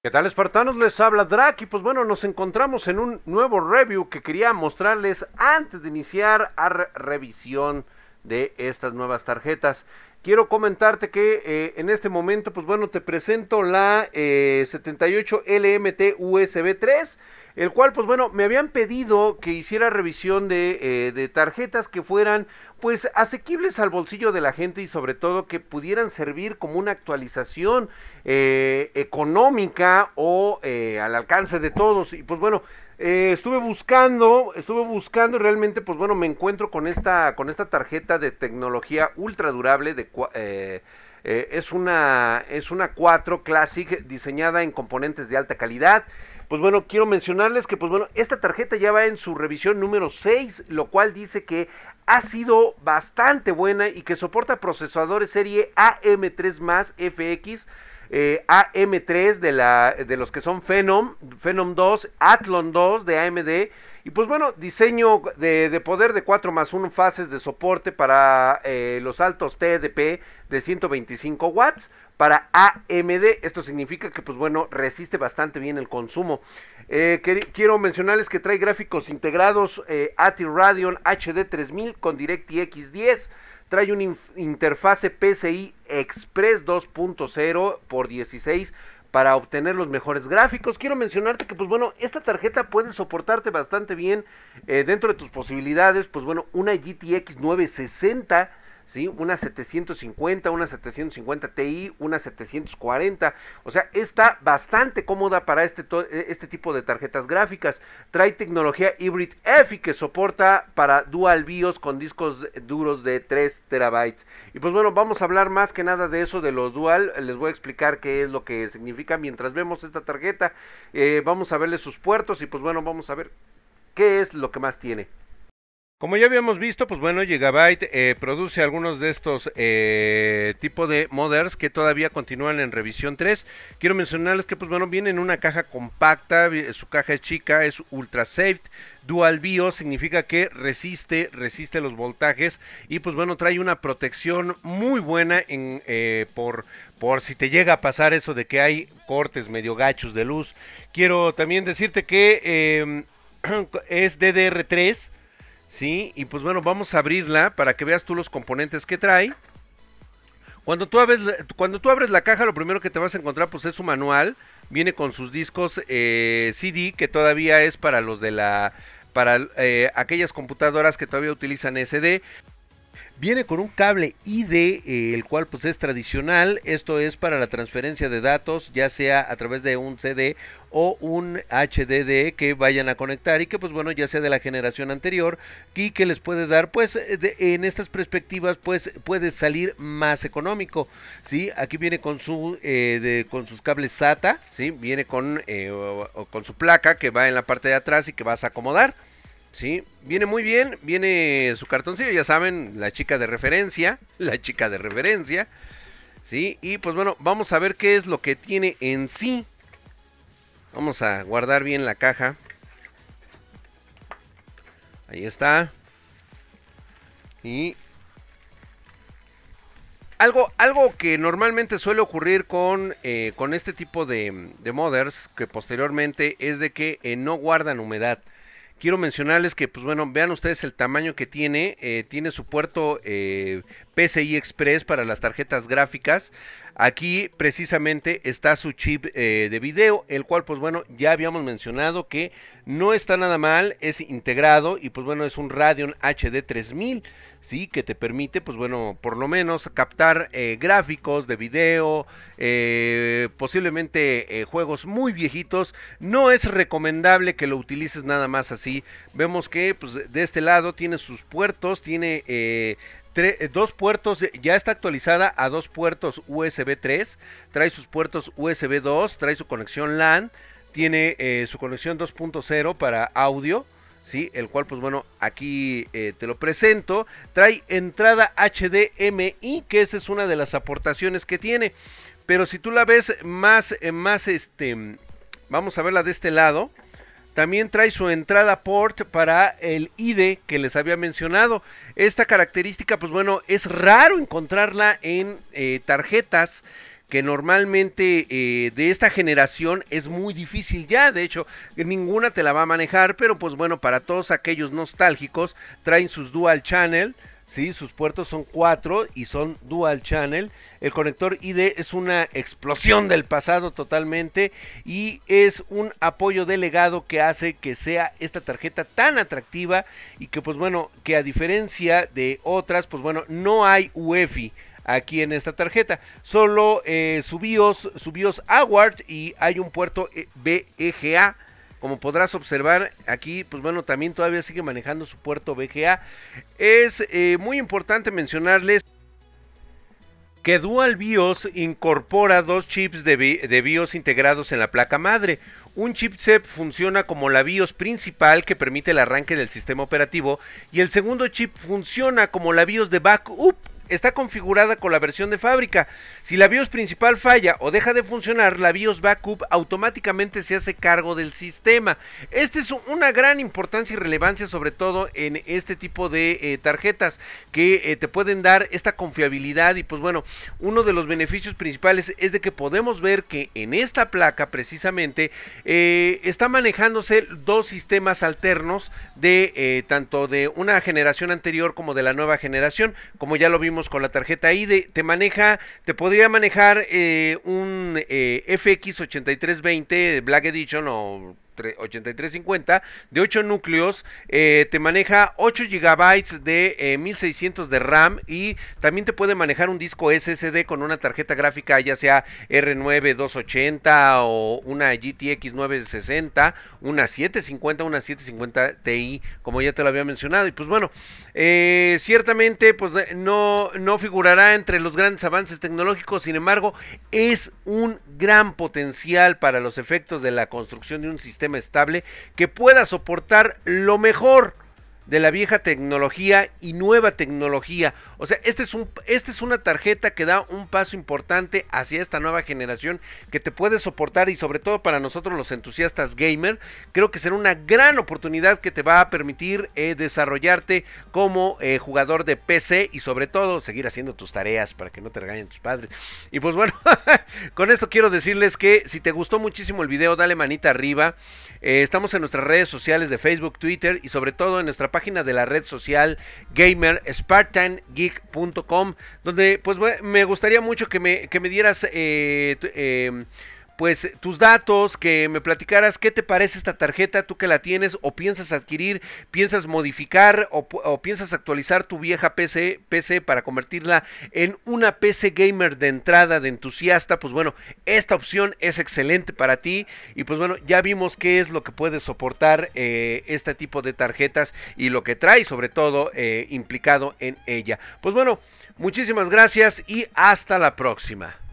¿Qué tal espartanos? Les habla Drac y pues bueno, nos encontramos en un nuevo review que quería mostrarles antes de iniciar a revisión de estas nuevas tarjetas. Quiero comentarte que eh, en este momento, pues bueno, te presento la 78 LMT USB 3, el cual, pues bueno, me habían pedido que hiciera revisión de, eh, de tarjetas que fueran, pues, asequibles al bolsillo de la gente y sobre todo que pudieran servir como una actualización eh, económica o al alcance de todos. Y pues bueno, eh, estuve buscando, estuve buscando y realmente, pues bueno, me encuentro con esta, con esta tarjeta de tecnología ultra durable de eh, eh, es una es una 4 Classic diseñada en componentes de alta calidad. Pues bueno, quiero mencionarles que pues bueno, esta tarjeta ya va en su revisión número 6, lo cual dice que ha sido bastante buena y que soporta procesadores serie AM3 FX eh, AM3 de, la, de los que son Phenom, Phenom 2, Athlon 2 de AMD. Y pues bueno, diseño de, poder de 4 más 1 fases de soporte para eh, los altos TDP de 125 watts para AMD. Esto significa que, pues bueno, resiste bastante bien el consumo. Eh, quiero mencionarles que trae gráficos integrados ATI Radeon HD 3000 con DirectX 10. Trae una interfase PCI Express 2.0 por 16 para obtener los mejores gráficos. Quiero mencionarte que, pues bueno, esta tarjeta puede soportarte bastante bien eh, dentro de tus posibilidades. Pues bueno, una GTX 960 una 750, una 750 Ti, una 740. O sea, está bastante cómoda para este, e-, este tipo de tarjetas gráficas. Trae tecnología Hybrid EFI que soporta para Dual BIOS con discos duros de 3 terabytes. Y pues bueno, vamos a hablar más que nada de eso de lo Dual. Les voy a explicar qué es lo que significa mientras vemos esta tarjeta. Eh, vamos a verle sus puertos y pues bueno, vamos a ver qué es lo que más tiene. Como ya habíamos visto, pues bueno, Gigabyte eh, produce algunos de estos eh, tipos de modders que todavía continúan en revisión 3. Quiero mencionarles que pues bueno, viene en una caja compacta, su caja es chica, es ultra safe, dual bio significa que resiste, resiste los voltajes y pues bueno, trae una protección muy buena en, eh, por, por si te llega a pasar eso de que hay cortes medio gachos de luz. Quiero también decirte que em, es DDR3 ¿sí? Y pues bueno, vamos a abrirla para que veas tú los componentes que trae. Cuando tú, abres, cuando tú abres la caja, lo primero que te vas a encontrar pues, es su manual. Viene con sus discos eh, CD, que todavía es para los de la... para eh, aquellas computadoras que todavía utilizan SD. Viene con un cable ID, eh, el cual pues es tradicional. Esto es para la transferencia de datos, ya sea a través de un CD o un HDD que vayan a conectar y que pues bueno ya sea de la generación anterior y que les puede dar pues eh, en estas perspectivas pues puede salir más económico sí aquí viene con su eh, con sus cables SATA sí viene con con su placa que va en la parte de atrás y que vas a acomodar ¿sí? Viene muy bien, viene su cartoncillo, ya saben, la chica de referencia, la chica de referencia, ¿sí? Y pues bueno, vamos a ver qué es lo que tiene en sí. Vamos a guardar bien la caja. Ahí está. Y algo, algo que normalmente suele ocurrir con, eh, con este tipo de, de modders que posteriormente es de que eh, no guardan humedad quiero mencionarles que, pues bueno, vean ustedes el tamaño que tiene. Eh, tiene su puerto eh, PCI Express para las tarjetas gráficas. Aquí precisamente está su chip eh, de video, el cual pues bueno, ya habíamos mencionado que no está nada mal, es integrado y pues bueno, es un Radeon HD 3000, ¿sí? Que te permite pues bueno, por lo menos captar eh, gráficos de video, eh, posiblemente juegos muy viejitos. No es recomendable que lo utilices nada más así. Vemos que pues de este lado tiene sus puertos, tiene eh, dos puertos, eh, ya está actualizada a dos puertos USB 3, trae sus puertos USB 2, trae su conexión LAN, tiene eh, su conexión 2.0 para audio, ¿sí? El cual, pues bueno, aquí te lo presento. Trae entrada HDMI, que esa es una de las aportaciones que tiene. Pero si tú la ves más, más este, mm, vamos a verla de este lado. También trae su entrada port para el IDE que les había mencionado. Esta característica, pues bueno, es raro encontrarla en eh, tarjetas que normalmente eh, de esta generación es muy difícil ya, de hecho ninguna te la va a manejar, pero pues bueno, para todos aquellos nostálgicos traen sus dual channel, ¿sí? Sus puertos son cuatro y son dual channel. El conector ID es una explosión del pasado totalmente y es un apoyo delegado que hace que sea esta tarjeta tan atractiva y que pues bueno, que a diferencia de otras, pues bueno, no hay UEFI aquí en esta tarjeta. Solo eh, su BIOS, su BIOS Award y hay un puerto eh, BEGA como podrás observar, aquí, pues bueno, también todavía sigue manejando su puerto BGA. Es eh, muy importante mencionarles que Dual BIOS incorpora dos chips de, de, BIOS integrados en la placa madre. Un chipset funciona como la BIOS principal que permite el arranque del sistema operativo y el segundo chip funciona como la BIOS de backup está configurada con la versión de fábrica. Si la BIOS principal falla o deja de funcionar, la BIOS Backup automáticamente se hace cargo del sistema. Esta es una gran importancia y relevancia sobre todo en este tipo de eh, tarjetas que eh, te pueden dar esta confiabilidad y pues bueno, uno de los beneficios principales es de que podemos ver que en esta placa precisamente eh, está manejándose dos sistemas alternos de tanto de una generación anterior como de la nueva generación, como ya lo vimos con la tarjeta ID, e? te maneja, te podría manejar eh, un eh, FX8320 Black Edition o 8350 de 8 núcleos, eh, te maneja 8 gigabytes de 1600 eh, de RAM y también te puede manejar un disco SSD con una tarjeta gráfica ya sea R9 280 o una GTX 960, una 750, una 750 Ti, como ya te lo había mencionado. Y pues bueno, eh, ciertamente pues no, no figurará entre los grandes avances tecnológicos, sin embargo es un gran potencial para los efectos de la construcción de un sistema estable que pueda soportar lo mejor de la vieja tecnología y nueva tecnología. O sea, este es un, esta es una tarjeta que da un paso importante hacia esta nueva generación que te puede soportar y sobre todo para nosotros los entusiastas gamer, creo que será una gran oportunidad que te va a permitir eh, desarrollarte como eh, jugador de PC y sobre todo seguir haciendo tus tareas para que no te regañen tus padres. Y pues bueno, con esto quiero decirles que si te gustó muchísimo el video, dale manita arriba. Eh, estamos en nuestras redes sociales de Facebook, Twitter y sobre todo en nuestra página de la red social GamerSpartanGeek.com donde pues me gustaría mucho que me, que me dieras eh, em, pues eh, tus datos, que me platicaras qué te parece esta tarjeta, tú que la tienes o piensas adquirir, piensas modificar o, piensas actualizar tu vieja PC, para convertirla en una PC gamer de entrada, de entusiasta, pues bueno, esta opción es excelente para ti y pues bueno, ya vimos qué es lo que puede soportar eh, este tipo de tarjetas y lo que trae sobre todo eh, implicado en ella. Pues bueno, muchísimas gracias y hasta la próxima.